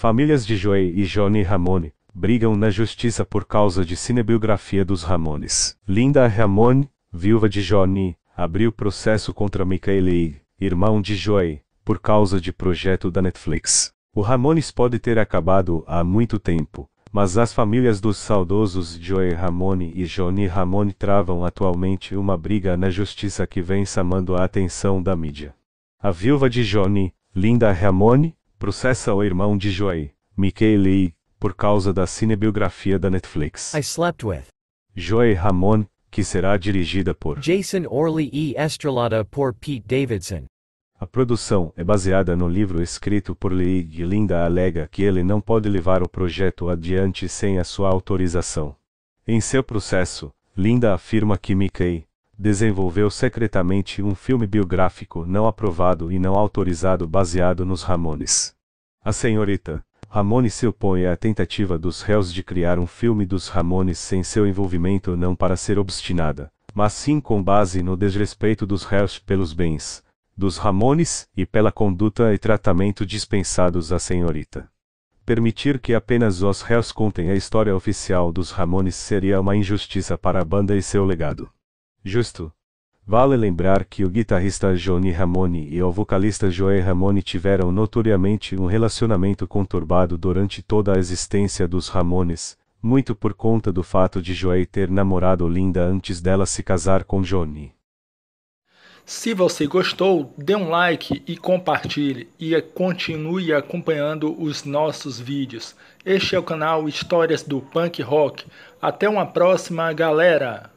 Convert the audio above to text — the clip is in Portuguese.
Famílias de Joey e Johnny Ramone brigam na justiça por causa de cinebiografia dos Ramones. Linda Ramone, viúva de Johnny, abriu processo contra Michael irmão de Joey, por causa de projeto da Netflix. O Ramones pode ter acabado há muito tempo, mas as famílias dos saudosos Joey Ramone e Johnny Ramone travam atualmente uma briga na justiça que vem chamando a atenção da mídia. A viúva de Johnny, Linda Ramone, processa o irmão de Joey, Mickey por causa da cinebiografia da Netflix. I slept with. Joey Ramon, que será dirigida por Jason Orley e estrelada por Pete Davidson. A produção é baseada no livro escrito por Lee e Linda alega que ele não pode levar o projeto adiante sem a sua autorização. Em seu processo, Linda afirma que Mickey, desenvolveu secretamente um filme biográfico não aprovado e não autorizado baseado nos Ramones. A senhorita Ramones se opõe à tentativa dos réus de criar um filme dos Ramones sem seu envolvimento não para ser obstinada, mas sim com base no desrespeito dos réus pelos bens dos Ramones e pela conduta e tratamento dispensados à senhorita. Permitir que apenas os réus contem a história oficial dos Ramones seria uma injustiça para a banda e seu legado. Justo. Vale lembrar que o guitarrista Johnny Ramone e o vocalista Joey Ramone tiveram notoriamente um relacionamento conturbado durante toda a existência dos Ramones, muito por conta do fato de Joey ter namorado Linda antes dela se casar com Johnny. Se você gostou, dê um like e compartilhe e continue acompanhando os nossos vídeos. Este é o canal Histórias do Punk Rock. Até uma próxima, galera!